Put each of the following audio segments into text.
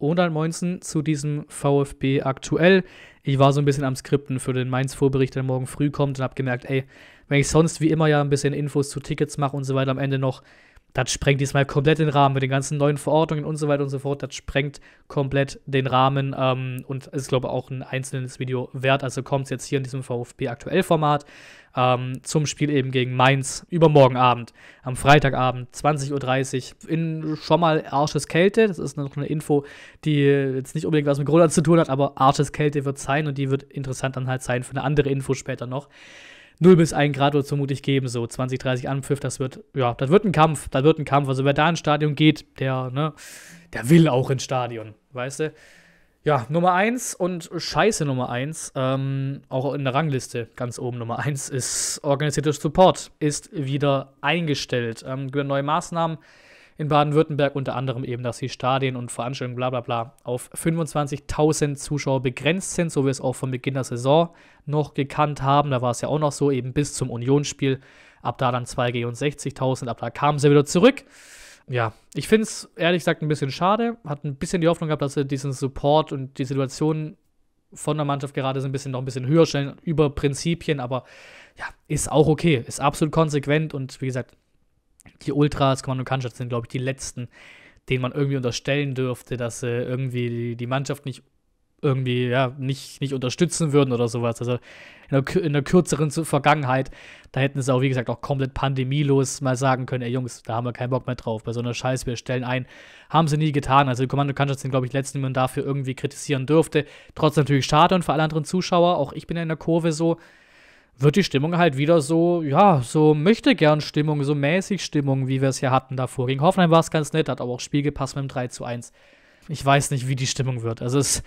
Und dann 19 zu diesem VfB aktuell. Ich war so ein bisschen am Skripten für den Mainz-Vorbericht, der morgen früh kommt und habe gemerkt, ey, wenn ich sonst wie immer ja ein bisschen Infos zu Tickets mache und so weiter am Ende noch das sprengt diesmal komplett den Rahmen mit den ganzen neuen Verordnungen und so weiter und so fort. Das sprengt komplett den Rahmen ähm, und ist, glaube ich, auch ein einzelnes Video wert. Also kommt es jetzt hier in diesem VfB aktuell Format ähm, zum Spiel eben gegen Mainz übermorgen Abend, am Freitagabend, 20.30 Uhr, in schon mal Arsches Kälte. Das ist noch eine Info, die jetzt nicht unbedingt was mit Corona zu tun hat, aber Arsches Kälte wird sein und die wird interessant dann halt sein für eine andere Info später noch. 0 bis 1 Grad wird es vermutlich geben, so 20, 30 Anpfiff, das wird, ja, das wird ein Kampf, das wird ein Kampf. Also wer da ins Stadion geht, der, ne, der will auch ins Stadion, weißt du? Ja, Nummer 1 und scheiße Nummer 1, ähm, auch in der Rangliste ganz oben Nummer 1 ist organisierter Support, ist wieder eingestellt. Ähm, über neue Maßnahmen in Baden-Württemberg unter anderem eben, dass die Stadien und Veranstaltungen bla bla bla auf 25.000 Zuschauer begrenzt sind, so wie wir es auch von Beginn der Saison noch gekannt haben. Da war es ja auch noch so, eben bis zum Unionsspiel. Ab da dann 2G und 60.000, ab da kamen sie wieder zurück. Ja, ich finde es ehrlich gesagt ein bisschen schade. Hat ein bisschen die Hoffnung gehabt, dass sie diesen Support und die Situation von der Mannschaft gerade so ein bisschen noch ein bisschen höher stellen über Prinzipien, aber ja, ist auch okay, ist absolut konsequent und wie gesagt, die Ultras, Kommando Kanschat sind, glaube ich, die letzten, denen man irgendwie unterstellen dürfte, dass äh, irgendwie die Mannschaft nicht irgendwie ja, nicht, nicht unterstützen würden oder sowas. Also in der, in der kürzeren Vergangenheit, da hätten sie auch, wie gesagt, auch komplett pandemielos mal sagen können, ey Jungs, da haben wir keinen Bock mehr drauf, bei so einer Scheiße, wir stellen ein. Haben sie nie getan. Also die Kommando Kanschatz sind, glaube ich, letzten, die man dafür irgendwie kritisieren dürfte. Trotzdem natürlich schade und für alle anderen Zuschauer, auch ich bin ja in der Kurve so, wird die Stimmung halt wieder so, ja, so möchte gern Stimmung, so mäßig Stimmung, wie wir es hier hatten davor. Gegen Hoffenheim war es ganz nett, hat aber auch Spiel gepasst mit dem 3 zu 1. Ich weiß nicht, wie die Stimmung wird. Also es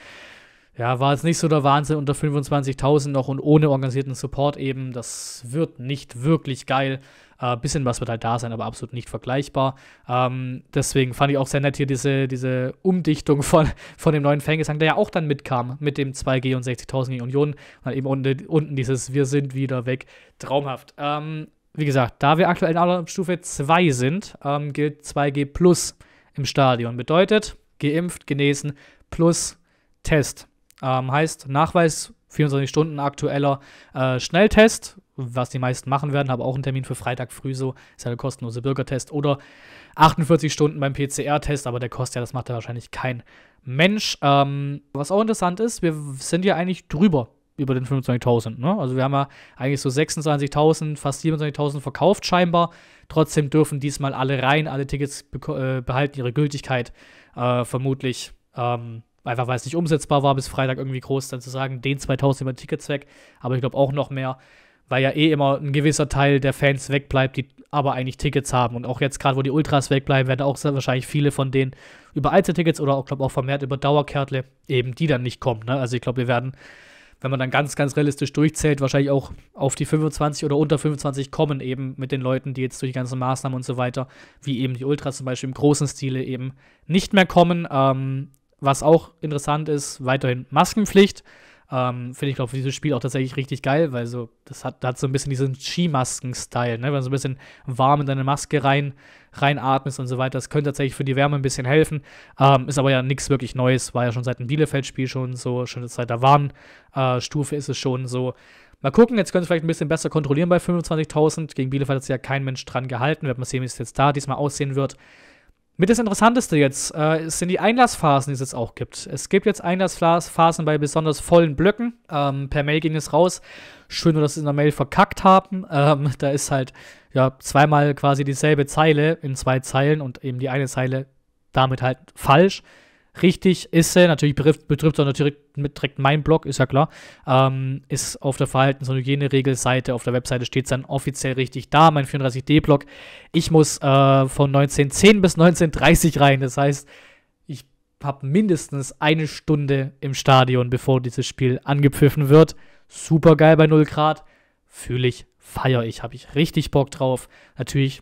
ja, war jetzt nicht so der Wahnsinn unter 25.000 noch und ohne organisierten Support eben. Das wird nicht wirklich geil. Äh, bisschen was wird halt da sein, aber absolut nicht vergleichbar. Ähm, deswegen fand ich auch sehr nett hier diese, diese Umdichtung von, von dem neuen Fangesang, der ja auch dann mitkam mit dem 2G und 60.000 gegen Union. Und dann eben unten, unten dieses Wir sind wieder weg. Traumhaft. Ähm, wie gesagt, da wir aktuell in Stufe 2 sind, ähm, gilt 2G plus im Stadion. Bedeutet, geimpft, genesen plus Test. Ähm, heißt Nachweis 24 Stunden aktueller äh, Schnelltest, was die meisten machen werden, aber auch einen Termin für Freitag früh so, ist ja der kostenlose Bürgertest oder 48 Stunden beim PCR-Test, aber der kostet ja, das macht ja wahrscheinlich kein Mensch. Ähm, was auch interessant ist, wir sind ja eigentlich drüber über den 25.000. Ne? Also wir haben ja eigentlich so 26.000, fast 27.000 verkauft scheinbar. Trotzdem dürfen diesmal alle rein, alle Tickets be äh, behalten ihre Gültigkeit äh, vermutlich. Ähm, einfach weil es nicht umsetzbar war, bis Freitag irgendwie groß dann zu sagen, den 2000 über Tickets weg, aber ich glaube auch noch mehr, weil ja eh immer ein gewisser Teil der Fans wegbleibt, die aber eigentlich Tickets haben. Und auch jetzt gerade, wo die Ultras wegbleiben, werden auch wahrscheinlich viele von denen über Einzeltickets oder auch, glaube auch vermehrt über Dauerkärtle eben die dann nicht kommen. Ne? Also ich glaube, wir werden, wenn man dann ganz, ganz realistisch durchzählt, wahrscheinlich auch auf die 25 oder unter 25 kommen eben mit den Leuten, die jetzt durch die ganzen Maßnahmen und so weiter, wie eben die Ultras zum Beispiel im großen Stile eben nicht mehr kommen. Ähm, was auch interessant ist, weiterhin Maskenpflicht. Ähm, Finde ich, glaube ich, dieses Spiel auch tatsächlich richtig geil, weil so, das hat, hat so ein bisschen diesen Skimasken-Style, ne? Wenn du so ein bisschen warm in deine Maske rein, reinatmest und so weiter. Das könnte tatsächlich für die Wärme ein bisschen helfen. Ähm, ist aber ja nichts wirklich Neues. War ja schon seit dem Bielefeld-Spiel schon so, schon seit der Warnstufe äh, ist es schon so. Mal gucken, jetzt können sie vielleicht ein bisschen besser kontrollieren bei 25.000. Gegen Bielefeld hat sich ja kein Mensch dran gehalten. Wir werden mal sehen, wie es jetzt da diesmal aussehen wird. Mit das Interessanteste jetzt äh, sind die Einlassphasen, die es jetzt auch gibt. Es gibt jetzt Einlassphasen bei besonders vollen Blöcken. Ähm, per Mail ging es raus. Schön, dass sie in der Mail verkackt haben. Ähm, da ist halt ja zweimal quasi dieselbe Zeile in zwei Zeilen und eben die eine Zeile damit halt falsch richtig ist sie, natürlich betrifft, betrifft auch natürlich mit direkt mein Blog, ist ja klar, ähm, ist auf der Verhaltens- und Hygieneregelseite, auf der Webseite steht es dann offiziell richtig da, mein 34D-Blog. Ich muss äh, von 1910 bis 1930 rein, das heißt, ich habe mindestens eine Stunde im Stadion, bevor dieses Spiel angepfiffen wird. Super geil bei 0 Grad, fühle ich, feiere ich, habe ich richtig Bock drauf. Natürlich,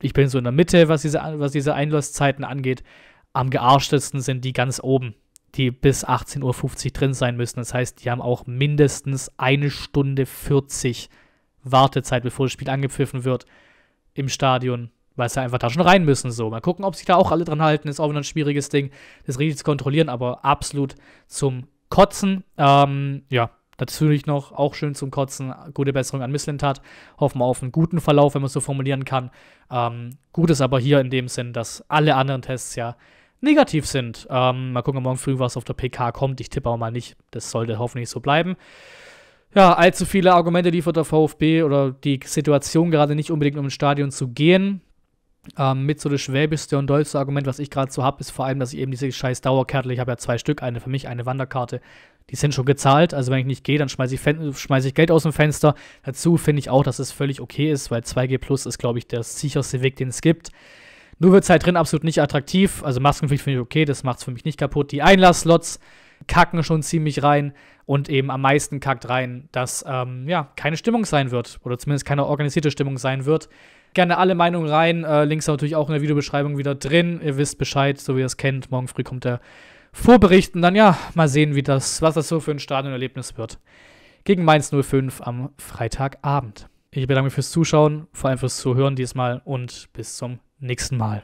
ich bin so in der Mitte, was diese, was diese Einlasszeiten angeht am gearschtesten sind die ganz oben, die bis 18.50 Uhr drin sein müssen. Das heißt, die haben auch mindestens eine Stunde 40 Wartezeit, bevor das Spiel angepfiffen wird im Stadion, weil sie einfach da schon rein müssen. So, mal gucken, ob sich da auch alle dran halten. Ist auch wieder ein schwieriges Ding, das richtig zu kontrollieren, aber absolut zum Kotzen. Ähm, ja, Natürlich noch, auch schön zum Kotzen, gute Besserung an Misslintat. Hoffen wir auf einen guten Verlauf, wenn man es so formulieren kann. Ähm, gut ist aber hier in dem Sinn, dass alle anderen Tests ja negativ sind. Ähm, mal gucken, morgen früh was auf der PK kommt. Ich tippe auch mal nicht. Das sollte hoffentlich so bleiben. Ja, allzu viele Argumente liefert der VfB oder die Situation gerade nicht unbedingt, um ins Stadion zu gehen. Ähm, mit so das schwäbischste und dollste Argument, was ich gerade so habe, ist vor allem, dass ich eben diese scheiß Dauerkarte, ich habe ja zwei Stück, eine für mich, eine Wanderkarte, die sind schon gezahlt. Also wenn ich nicht gehe, dann schmeiße ich, schmeiß ich Geld aus dem Fenster. Dazu finde ich auch, dass es völlig okay ist, weil 2G Plus ist, glaube ich, der sicherste Weg, den es gibt. Nur wird es halt drin absolut nicht attraktiv. Also Maskenpflicht finde ich okay, das macht es für mich nicht kaputt. Die Einlasslots, kacken schon ziemlich rein und eben am meisten kackt rein, dass ähm, ja keine Stimmung sein wird oder zumindest keine organisierte Stimmung sein wird. Gerne alle Meinungen rein. Äh, Links natürlich auch in der Videobeschreibung wieder drin. Ihr wisst Bescheid, so wie ihr es kennt. Morgen früh kommt der Vorbericht und dann ja mal sehen, wie das, was das so für ein Stadionerlebnis wird gegen Mainz 05 am Freitagabend. Ich bedanke mich fürs Zuschauen, vor allem fürs Zuhören diesmal und bis zum nächsten Mal.